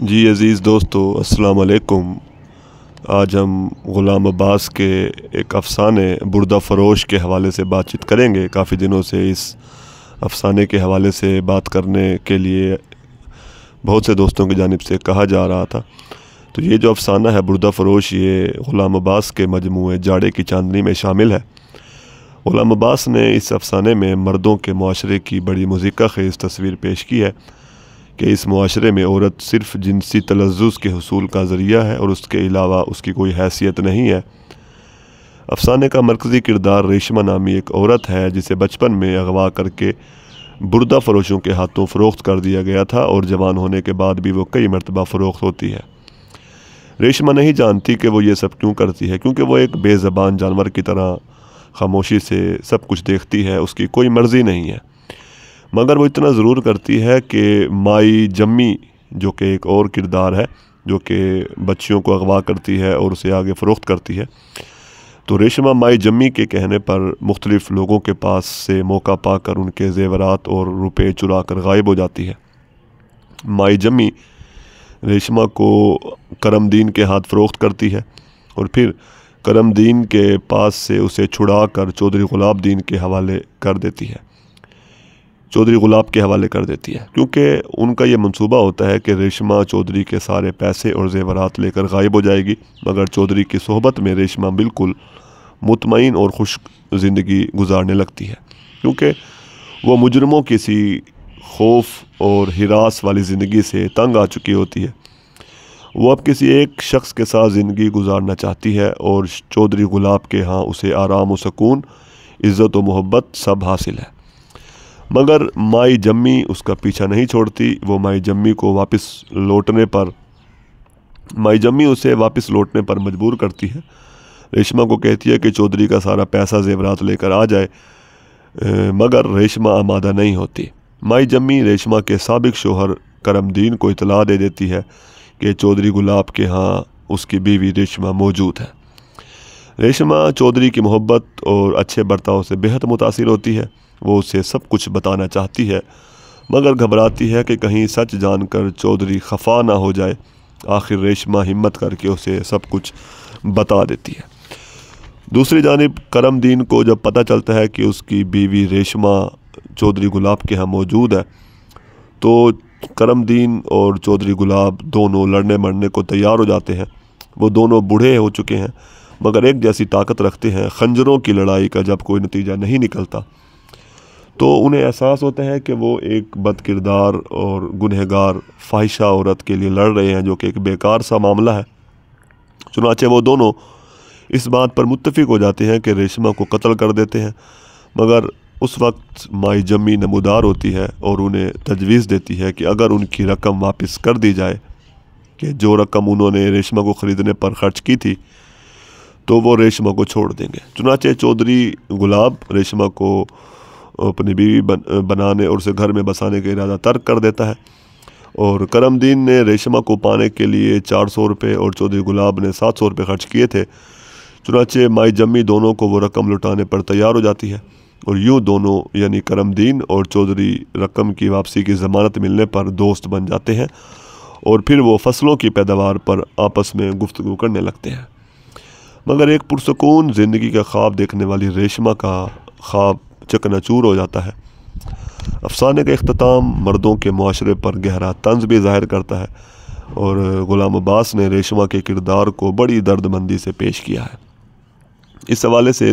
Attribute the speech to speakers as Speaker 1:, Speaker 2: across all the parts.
Speaker 1: جی عزیز دوستو السلام علیکم آج ہم غلام عباس کے ایک افسانے بردہ فروش کے حوالے سے بات چیت کریں گے کافی دنوں سے اس افسانے کے حوالے سے بات کرنے کے لیے بہت سے دوستوں کی جانب سے کہا جا رہا تھا تو یہ جو افسانہ ہے بردہ فروش یہ غلام عباس کے مجموعے جاڑے کی چاندنی میں شامل ہے غلام عباس نے اس افسانے میں مردوں کے معاشرے کی بڑی مزیقہ خیز تصویر پیش کی ہے کہ اس معاشرے میں عورت صرف جنسی تلزز کے حصول کا ذریعہ ہے اور اس کے علاوہ اس کی کوئی حیثیت نہیں ہے افسانے کا مرکزی کردار ریشمہ نامی ایک عورت ہے جسے بچپن میں اغوا کر کے بردہ فروشوں کے ہاتھوں فروخت کر دیا گیا تھا اور جوان ہونے کے بعد بھی وہ کئی مرتبہ فروخت ہوتی ہے ریشمہ نہیں جانتی کہ وہ یہ سب کیوں کرتی ہے کیونکہ وہ ایک بے زبان جانور کی طرح خاموشی سے سب کچھ دیکھتی ہے اس کی کوئی مرضی نہیں ہے مگر وہ اتنا ضرور کرتی ہے کہ مائی جمی جو کہ ایک اور کردار ہے جو کہ بچیوں کو اغوا کرتی ہے اور اسے آگے فروخت کرتی ہے تو ریشمہ مائی جمی کے کہنے پر مختلف لوگوں کے پاس سے موقع پا کر ان کے زیورات اور روپے چرا کر غائب ہو جاتی ہے مائی جمی ریشمہ کو کرم دین کے ہاتھ فروخت کرتی ہے اور پھر کرم دین کے پاس سے اسے چھڑا کر چودھری غلاب دین کے حوالے کر دیتی ہے چودھری غلاب کے حوالے کر دیتی ہے کیونکہ ان کا یہ منصوبہ ہوتا ہے کہ ریشما چودھری کے سارے پیسے اور زیورات لے کر غائب ہو جائے گی مگر چودھری کی صحبت میں ریشما بالکل مطمئن اور خوش زندگی گزارنے لگتی ہے کیونکہ وہ مجرموں کسی خوف اور ہراس والی زندگی سے تنگ آ چکی ہوتی ہے وہ اب کسی ایک شخص کے ساتھ زندگی گزارنا چاہتی ہے اور چودھری غلاب کے ہاں اسے آرام و سکون عزت و محبت سب حاصل ہے مگر مائی جمی اس کا پیچھا نہیں چھوڑتی وہ مائی جمی کو واپس لوٹنے پر مائی جمی اسے واپس لوٹنے پر مجبور کرتی ہے ریشمہ کو کہتی ہے کہ چودھری کا سارا پیسہ زیورات لے کر آ جائے مگر ریشمہ آمادہ نہیں ہوتی مائی جمی ریشمہ کے سابق شوہر کرم دین کو اطلاع دے دیتی ہے کہ چودھری گلاب کے ہاں اس کی بیوی ریشمہ موجود ہے ریشمہ چودھری کی محبت اور اچھے برتاؤ سے بہت متاثر ہوتی ہے وہ اسے سب کچھ بتانا چاہتی ہے مگر گھبراتی ہے کہ کہیں سچ جان کر چودھری خفا نہ ہو جائے آخر ریشمہ ہمت کر کے اسے سب کچھ بتا دیتی ہے دوسری جانب کرم دین کو جب پتہ چلتا ہے کہ اس کی بیوی ریشمہ چودھری گلاب کے ہاں موجود ہے تو کرم دین اور چودھری گلاب دونوں لڑنے مرنے کو تیار ہو جاتے ہیں وہ دونوں بوڑھے ہو چکے ہیں مگر ایک جیسی طاقت رکھتے ہیں خنجروں کی لڑائی کا جب کوئی نتیجہ نہیں نکلتا تو انہیں احساس ہوتا ہے کہ وہ ایک بد کردار اور گنہگار گار عورت کے لیے لڑ رہے ہیں جو کہ ایک بیکار سا معاملہ ہے چنانچہ وہ دونوں اس بات پر متفق ہو جاتے ہیں کہ ریشمہ کو قتل کر دیتے ہیں مگر اس وقت مائی جمی نمودار ہوتی ہے اور انہیں تجویز دیتی ہے کہ اگر ان کی رقم واپس کر دی جائے کہ جو رقم انہوں نے ریشمہ کو خریدنے پر خرچ کی تھی تو وہ ریشمہ کو چھوڑ دیں گے چنانچہ چودھری گلاب ریشمہ کو اپنی بیوی بنانے اور اسے گھر میں بسانے کا ارادہ ترک کر دیتا ہے اور کرم دین نے ریشمہ کو پانے کے لیے چار سو روپے اور چودھری گلاب نے سات سو روپے خرچ کیے تھے چنانچہ مائی جمی دونوں کو وہ رقم لٹانے پر تیار ہو جاتی ہے اور یوں دونوں یعنی کرم دین اور چودھری رقم کی واپسی کی ضمانت ملنے پر دوست بن جاتے ہیں اور پھر وہ فصلوں کی پیداوار پر آپس میں گفتگو کرنے لگتے ہیں مگر ایک پرسکون زندگی کا خواب دیکھنے والی ریشمہ کا خواب چکنا چور ہو جاتا ہے افسانے کا اختتام مردوں کے معاشرے پر گہرا طنز بھی ظاہر کرتا ہے اور غلام عباس نے ریشما کے کردار کو بڑی درد مندی سے پیش کیا ہے اس حوالے سے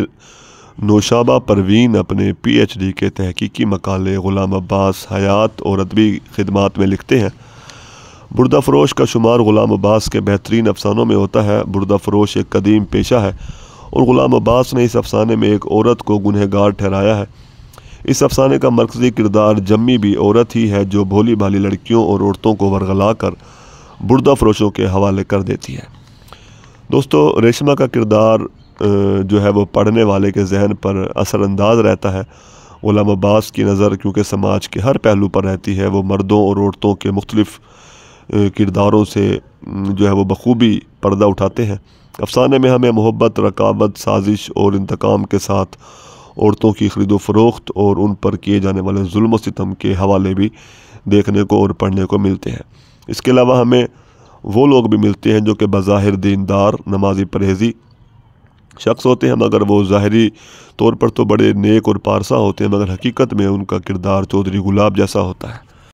Speaker 1: نوشابہ پروین اپنے پی ایچ ڈی کے تحقیقی مقالے غلام عباس حیات اور ادبی خدمات میں لکھتے ہیں بردہ فروش کا شمار غلام عباس کے بہترین افسانوں میں ہوتا ہے بردہ فروش ایک قدیم پیشہ ہے اور غلام عباس نے اس افسانے میں ایک عورت کو گنہ گار ٹھہرایا ہے اس افسانے کا مرکزی کردار جمی بھی عورت ہی ہے جو بھولی بھالی لڑکیوں اور عورتوں کو ورغلا کر بردہ فروشوں کے حوالے کر دیتی ہے دوستو ریشمہ کا کردار جو ہے وہ پڑھنے والے کے ذہن پر اثر انداز رہتا ہے غلام عباس کی نظر کیونکہ سماج کے ہر پہلو پر رہتی ہے وہ مردوں اور عورتوں کے مختلف کرداروں سے جو ہے وہ بخوبی پردہ اٹھاتے ہیں افسانے میں ہمیں محبت رکاوت سازش اور انتقام کے ساتھ عورتوں کی خرید و فروخت اور ان پر کیے جانے والے ظلم و ستم کے حوالے بھی دیکھنے کو اور پڑھنے کو ملتے ہیں اس کے علاوہ ہمیں وہ لوگ بھی ملتے ہیں جو کہ بظاہر دیندار نمازی پرہیزی شخص ہوتے ہیں مگر وہ ظاہری طور پر تو بڑے نیک اور پارسا ہوتے ہیں مگر حقیقت میں ان کا کردار چودھری گلاب جیسا ہوتا ہے